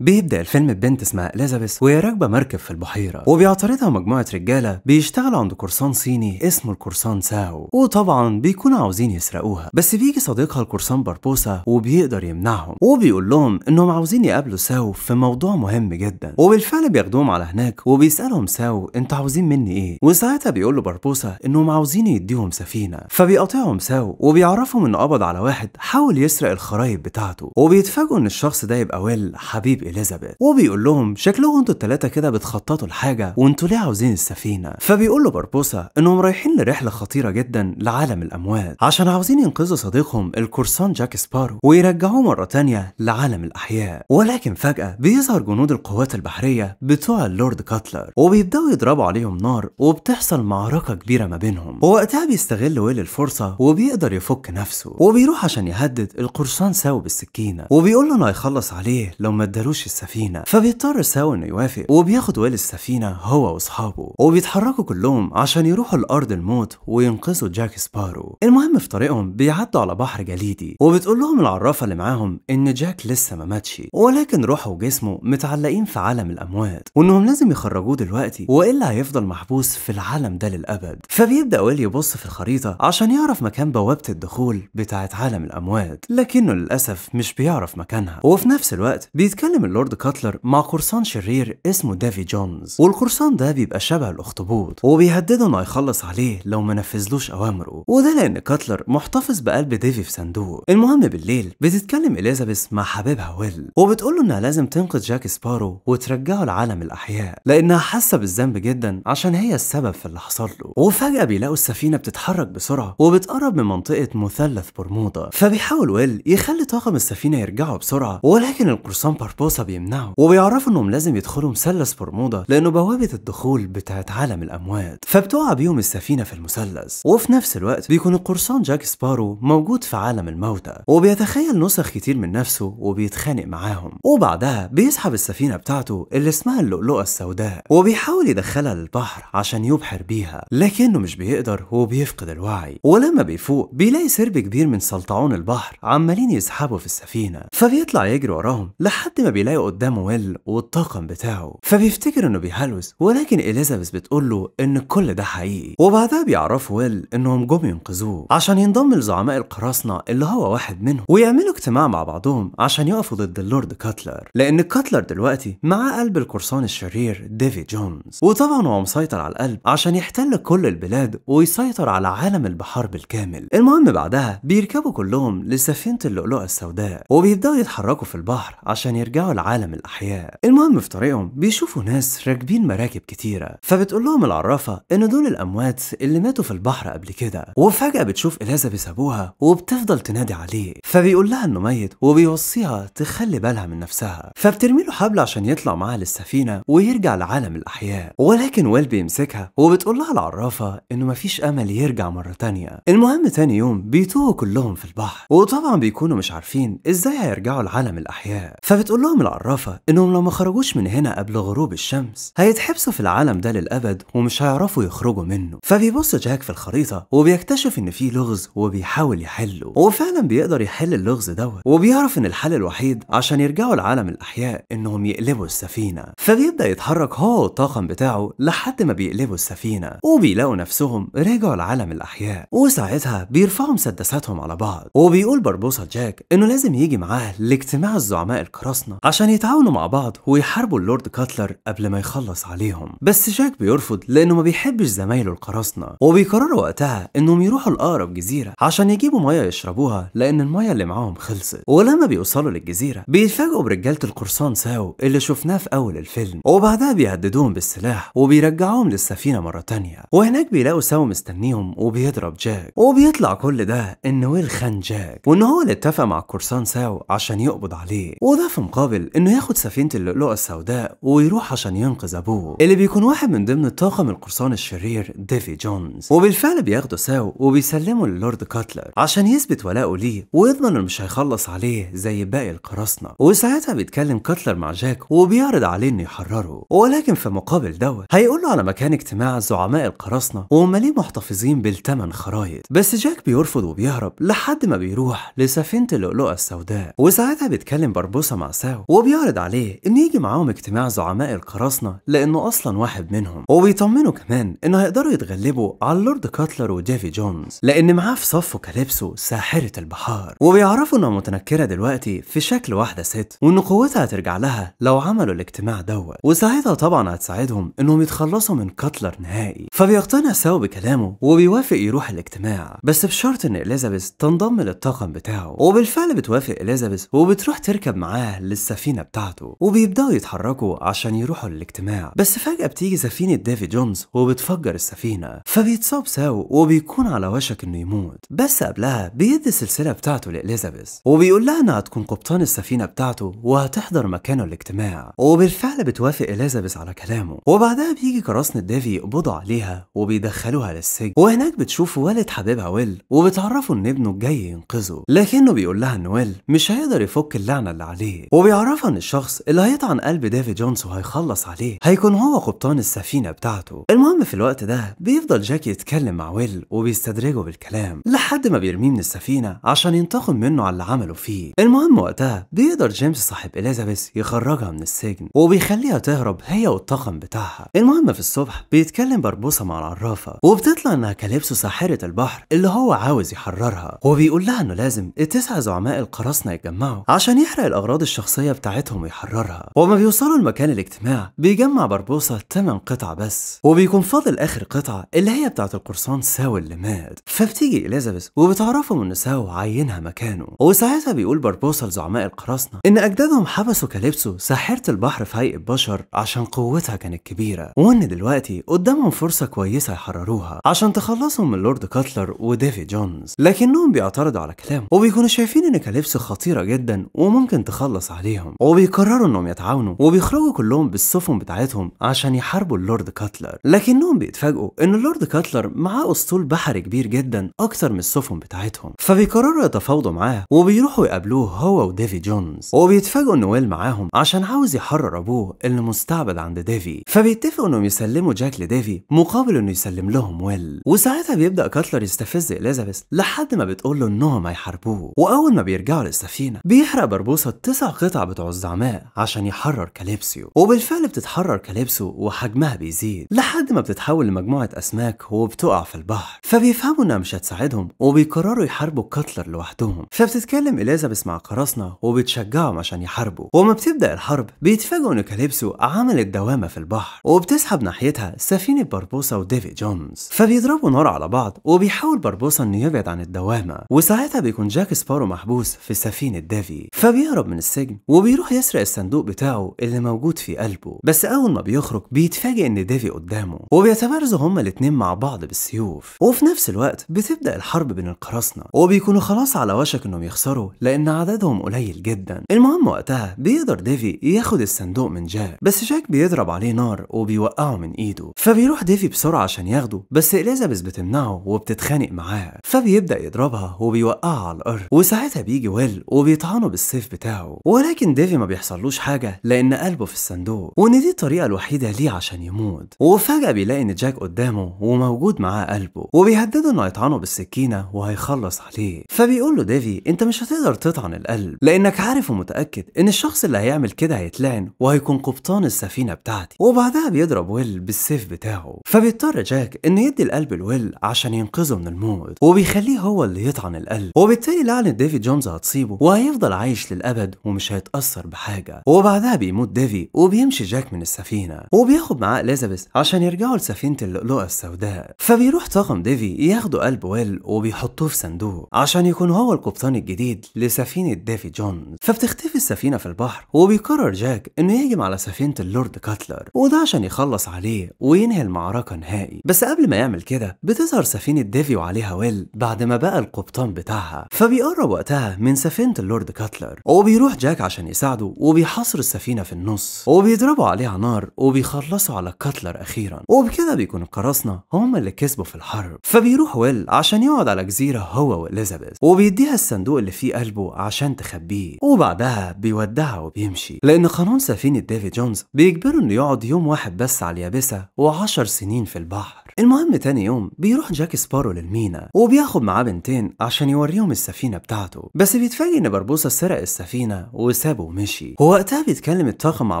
بيبدأ الفيلم ببنت اسمها إليزابيث وهي راكبة مركب في البحيرة وبيعترضها مجموعة رجالة بيشتغلوا عند قرصان صيني اسمه القرصان ساو وطبعا بيكونوا عاوزين يسرقوها بس بيجي صديقها القرصان بربوسة وبيقدر يمنعهم وبيقول لهم إنهم عاوزين يقابلوا ساو في موضوع مهم جدا وبالفعل بياخدوهم على هناك وبيسألهم ساو أنتوا عاوزين مني إيه وساعتها بيقول له بربوسة إنهم عاوزين يديهم سفينة فبيقاطعهم ساو وبيعرفهم إنه قبض على واحد حاول يسرق الخرايب بتاعته وبيتفاجئوا إن الشخص ده يبقى ويل حبيب اليزابيث وبيقول لهم شكلهم انتوا التلاتة كده بتخططوا لحاجة وانتوا ليه عاوزين السفينة فبيقول له بربوسة انهم رايحين لرحلة خطيرة جدا لعالم الاموات عشان عاوزين ينقذوا صديقهم القرصان جاك سبارو ويرجعوه مرة تانية لعالم الاحياء ولكن فجأة بيظهر جنود القوات البحرية بتوع اللورد كاتلر وبيبدأوا يضربوا عليهم نار وبتحصل معركة كبيرة ما بينهم ووقتها بيستغل ويل الفرصة وبيقدر يفك نفسه وبيروح عشان يهدد القرصان ساو بالسكينة وبيقول له انه هيخلص عليه لو ما ادالوش يخش السفينة فبيضطر ساو انه يوافق وبياخد ويل السفينة هو واصحابه وبيتحركوا كلهم عشان يروحوا لأرض الموت وينقذوا جاك سبارو المهم في طريقهم بيعدوا على بحر جليدي وبتقول لهم العرافة اللي معاهم ان جاك لسه ما ماتش ولكن روحه وجسمه متعلقين في عالم الأموات وانهم لازم يخرجوه دلوقتي والا هيفضل محبوس في العالم ده للأبد فبيبدأ ويل يبص في الخريطة عشان يعرف مكان بوابة الدخول بتاعت عالم الأموات لكنه للأسف مش بيعرف مكانها وفي نفس الوقت بيتكلم لورد كاتلر مع قرصان شرير اسمه دافي جونز والقرصان ده بيبقى شبه الاخطبوط وبيهدده انه يخلص عليه لو ما نفذلوش اوامره وده لان كاتلر محتفظ بقلب ديفي في صندوق المهم بالليل بتتكلم اليزابيث مع حبيبها ويل وبتقول له انها لازم تنقذ جاك سبارو وترجعه لعالم الاحياء لانها حاسه بالذنب جدا عشان هي السبب في اللي حصل له وفجاه بيلاقوا السفينه بتتحرك بسرعه وبتقرب من منطقه مثلث برمودا فبيحاول ويل يخلي طاقم السفينه يرجعوا بسرعه ولكن القرصان بربوس الدراسة بيمنعوا وبيعرفوا انهم لازم يدخلوا مثلث برمودا لانه بوابة الدخول بتاعت عالم الاموات فبتقع بيهم السفينة في المثلث وفي نفس الوقت بيكون القرصان جاك سبارو موجود في عالم الموتى وبيتخيل نسخ كتير من نفسه وبيتخانق معاهم وبعدها بيسحب السفينة بتاعته اللي اسمها اللؤلؤة السوداء وبيحاول يدخلها للبحر عشان يبحر بيها لكنه مش بيقدر وبيفقد الوعي ولما بيفوق بيلاقي سرب كبير من سلطعون البحر عمالين يسحبوا في السفينة فبيطلع يجري وراهم لحد ما بيلاقي بيلاقي قدامه ويل والطاقم بتاعه فبيفتكر انه بيهلوس ولكن اليزابيث بتقول له ان كل ده حقيقي وبعدها بيعرفوا ويل انهم جم ينقذوه عشان ينضم لزعماء القراصنه اللي هو واحد منهم ويعملوا اجتماع مع بعضهم عشان يقفوا ضد اللورد كاتلر لان كاتلر دلوقتي معاه قلب القرصان الشرير ديفي جونز وطبعا هو مسيطر على القلب عشان يحتل كل البلاد ويسيطر على عالم البحار بالكامل المهم بعدها بيركبوا كلهم لسفينه اللؤلؤه السوداء وبيبداوا يتحركوا في البحر عشان يرجعوا يرجعوا لعالم الأحياء المهم في طريقهم بيشوفوا ناس راكبين مراكب كتيرة فبتقول لهم العرافة إن دول الأموات اللي ماتوا في البحر قبل كده وفجأة بتشوف إليزابيث أبوها وبتفضل تنادي عليه فبيقول لها إنه ميت وبيوصيها تخلي بالها من نفسها فبترمي له حبل عشان يطلع معاها للسفينة ويرجع لعالم الأحياء ولكن ويل بيمسكها وبتقول لها العرافة إنه مفيش أمل يرجع مرة تانية المهم تاني يوم بيتوهوا كلهم في البحر وطبعا بيكونوا مش عارفين إزاي هيرجعوا لعالم الأحياء فبتقول لهم أمهم العرافة إنهم لو ما خرجوش من هنا قبل غروب الشمس هيتحبسوا في العالم ده للأبد ومش هيعرفوا يخرجوا منه فبيبص جاك في الخريطة وبيكتشف إن في لغز وبيحاول يحله وفعلا بيقدر يحل اللغز دوت وبيعرف إن الحل الوحيد عشان يرجعوا لعالم الأحياء إنهم يقلبوا السفينة فبيبدأ يتحرك هو والطاقم بتاعه لحد ما بيقلبوا السفينة وبيلاقوا نفسهم رجعوا لعالم الأحياء وساعتها بيرفعوا مسدساتهم على بعض وبيقول بربوسة جاك إنه لازم يجي معاه لاجتماع الزعماء القراصنة عشان يتعاونوا مع بعض ويحاربوا اللورد كاتلر قبل ما يخلص عليهم بس جاك بيرفض لانه ما بيحبش زمايله القراصنة وبيقرروا وقتها انهم يروحوا لأقرب جزيرة عشان يجيبوا مية يشربوها لان المية اللي معاهم خلصت ولما بيوصلوا للجزيرة بيتفاجئوا برجالة القرصان ساو اللي شفناه في اول الفيلم وبعدها بيهددوهم بالسلاح وبيرجعوهم للسفينة مرة تانية وهناك بيلاقوا ساو مستنيهم وبيضرب جاك وبيطلع كل ده ان ويل خان جاك وان هو اللي اتفق مع القرصان ساو عشان يقبض عليه وده في مقابل قبل انه ياخد سفينه اللؤلؤه السوداء ويروح عشان ينقذ ابوه اللي بيكون واحد من ضمن الطاقم القرصان الشرير ديفي جونز وبالفعل بياخده ساو وبيسلمه للورد كاتلر عشان يثبت ولاءه ليه ويضمن انه مش هيخلص عليه زي باقي القراصنه وساعتها بيتكلم كاتلر مع جاك وبيعرض عليه انه يحرره ولكن في مقابل دوت هيقول له على مكان اجتماع زعماء القراصنه وهم ليه محتفظين بالثمن خرايط بس جاك بيرفض وبيهرب لحد ما بيروح لسفينه اللؤلؤه السوداء وساعتها بيتكلم بربوسه مع ساو وبيعرض عليه انه يجي معاهم اجتماع زعماء القراصنه لانه اصلا واحد منهم وبيطمنه كمان انه هيقدروا يتغلبوا على اللورد كاتلر وديفي جونز لان معاه في صفه كاليبسو ساحره البحار وبيعرفوا انها متنكره دلوقتي في شكل واحده ست وان قوتها هترجع لها لو عملوا الاجتماع دوت وساعتها طبعا هتساعدهم انهم يتخلصوا من كاتلر نهائي فبيقتنع ساو بكلامه وبيوافق يروح الاجتماع بس بشرط ان اليزابيث تنضم للطاقم بتاعه وبالفعل بتوافق اليزابيث وبتروح تركب معاه للسفينه السفينة بتاعته وبيبدأوا يتحركوا عشان يروحوا للاجتماع بس فجأة بتيجي سفينة ديفي جونز وبتفجر السفينة فبيتصاب ساو وبيكون على وشك انه يموت بس قبلها بيدي السلسلة بتاعته لإليزابيث وبيقول لها انها هتكون قبطان السفينة بتاعته وهتحضر مكانه الاجتماع وبالفعل بتوافق إليزابيث على كلامه وبعدها بيجي قراصنة ديفي يقبضوا عليها وبيدخلوها للسجن وهناك بتشوف والد حبيبها ويل وبتعرفه ان ابنه جاي ينقذه لكنه بيقول لها ان ويل مش هيقدر يفك اللعنة اللي عليه وبيعرف عرفها ان الشخص اللي هيطعن قلب ديفيد جونز وهيخلص عليه هيكون هو قبطان السفينه بتاعته المهم في الوقت ده بيفضل جاكي يتكلم مع ويل وبيستدرجه بالكلام لحد ما بيرميه من السفينه عشان ينتقم منه على اللي عمله فيه المهم وقتها بيقدر جيمس صاحب اليزابيث يخرجها من السجن وبيخليها تهرب هي والطاقم بتاعها المهم في الصبح بيتكلم بربوسه مع العرافه وبتطلع انها كاليبسو ساحره البحر اللي هو عاوز يحررها وبيقول لها انه لازم التسع زعماء القراصنه يتجمعوا عشان يحرق الاغراض الشخصيه بتاعتهم ويحررها وما بيوصلوا لمكان الاجتماع بيجمع بربوسة 8 قطع بس وبيكون فاضل آخر قطعة اللي هي بتاعت القرصان ساو اللي مات فبتيجي إليزابيث وبتعرفهم إن ساو عينها مكانه وساعتها بيقول بربوسة لزعماء القراصنة إن أجدادهم حبسوا كاليبسو ساحرة البحر في هيئة بشر عشان قوتها كانت كبيرة وإن دلوقتي قدامهم فرصة كويسة يحرروها عشان تخلصهم من لورد كاتلر وديفي جونز لكنهم بيعترضوا على كلامه وبيكونوا شايفين إن كاليبسو خطيرة جدا وممكن تخلص عليهم بيهم وبيقرروا انهم يتعاونوا وبيخرجوا كلهم بالسفن بتاعتهم عشان يحاربوا اللورد كاتلر لكنهم بيتفاجئوا ان اللورد كاتلر معاه اسطول بحري كبير جدا اكتر من السفن بتاعتهم فبيقرروا يتفاوضوا معاه وبيروحوا يقابلوه هو وديفي جونز وبيتفاجئوا ان ويل معاهم عشان عاوز يحرر ابوه اللي مستعبد عند ديفي فبيتفقوا انهم يسلموا جاك لديفي مقابل انه يسلم لهم ويل وساعتها بيبدا كاتلر يستفز اليزابيث لحد ما بتقول له انهم هيحاربوه واول ما بيرجعوا للسفينه بيحرق بربوسه تسع قطع بتوع الزعماء عشان يحرر كاليبسيو وبالفعل بتتحرر كاليبسو وحجمها بيزيد لحد ما بتتحول لمجموعة أسماك وبتقع في البحر فبيفهموا إنها مش هتساعدهم وبيقرروا يحاربوا كاتلر لوحدهم فبتتكلم إليزابيث مع قراصنة وبتشجعهم عشان يحاربوا وما بتبدأ الحرب بيتفاجئوا إن كاليبسو عملت دوامة في البحر وبتسحب ناحيتها سفينة باربوسا وديفيد جونز فبيضربوا نار على بعض وبيحاول باربوسا إنه يبعد عن الدوامة وساعتها بيكون جاك سبارو محبوس في سفينة ديفي فبيهرب من السجن وبيروح يسرق الصندوق بتاعه اللي موجود في قلبه بس أول ما بيخرج بيتفاجئ إن ديفي قدامه وبيتبارزوا هما الاتنين مع بعض بالسيوف وفي نفس الوقت بتبدأ الحرب بين القراصنة وبيكونوا خلاص على وشك إنهم يخسروا لأن عددهم قليل جدا المهم وقتها بيقدر ديفي ياخد الصندوق من جاك بس جاك بيضرب عليه نار وبيوقعه من إيده فبيروح ديفي بسرعة عشان ياخده بس إليزابيث بتمنعه وبتتخانق معاه فبيبدأ يضربها وبيوقعها على الأرض وساعتها بيجي ويل وبيطعنه بالسيف بتاعه ولكن لكن ديفي ما بيحصلوش حاجة لأن قلبه في الصندوق وإن دي الطريقة الوحيدة ليه عشان يموت وفجأة بيلاقي إن جاك قدامه وموجود معاه قلبه وبيهدده إنه هيطعنه بالسكينة وهيخلص عليه فبيقول له ديفي أنت مش هتقدر تطعن القلب لأنك عارف ومتأكد إن الشخص اللي هيعمل كده هيتلعن وهيكون قبطان السفينة بتاعتي وبعدها بيضرب ويل بالسيف بتاعه فبيضطر جاك إنه يدي القلب لويل عشان ينقذه من الموت وبيخليه هو اللي يطعن القلب وبالتالي لعنة ديفي جونز هتصيبه وهيفضل عايش للأبد ومش هيتأثر بيتأثر بحاجة وبعدها بيموت ديفي وبيمشي جاك من السفينة وبياخد معاه إليزابيث عشان يرجعوا لسفينة اللؤلؤة السوداء فبيروح طاقم ديفي ياخدوا قلب ويل وبيحطوه في صندوق عشان يكون هو القبطان الجديد لسفينة ديفي جونز فبتختفي السفينة في البحر وبيقرر جاك إنه يهجم على سفينة اللورد كاتلر وده عشان يخلص عليه وينهي المعركة نهائي بس قبل ما يعمل كده بتظهر سفينة ديفي وعليها ويل بعد ما بقى القبطان بتاعها فبيقرب وقتها من سفينة اللورد كاتلر وبيروح جاك عشان عشان يعني يساعده وبيحاصر السفينة في النص وبيضربوا عليها نار وبيخلصوا على كاتلر أخيرا وبكده بيكون القراصنة هم اللي كسبوا في الحرب فبيروح ويل عشان يقعد على جزيرة هو وإليزابيث وبيديها الصندوق اللي فيه قلبه عشان تخبيه وبعدها بيودعها وبيمشي لأن قانون سفينة ديفيد جونز بيجبره إنه يقعد يوم واحد بس على اليابسة و10 سنين في البحر المهم تاني يوم بيروح جاك سبارو للمينا وبياخد معاه بنتين عشان يوريهم السفينة بتاعته بس بيتفاجئ ان بربوسة سرق السفينة وسابه ومشي ووقتها بيتكلم الطاقم مع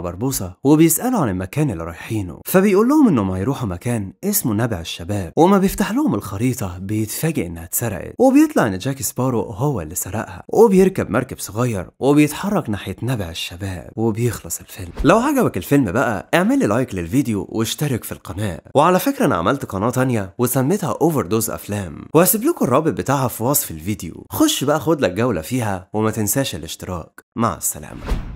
بربوسة وبيسأله عن المكان اللي رايحينه فبيقول لهم انهم هيروحوا مكان اسمه نبع الشباب وما بيفتح لهم الخريطة بيتفاجئ انها اتسرقت وبيطلع ان جاك سبارو هو اللي سرقها وبيركب مركب صغير وبيتحرك ناحية نبع الشباب وبيخلص الفيلم لو عجبك الفيلم بقى اعمل لي لايك للفيديو واشترك في القناة وعلى فكرة انا عملت قناه تانية وسميتها اوفر دوز افلام وهسيب لكم الرابط بتاعها في وصف الفيديو خش بقى خد لك جوله فيها وما تنساش الاشتراك مع السلامه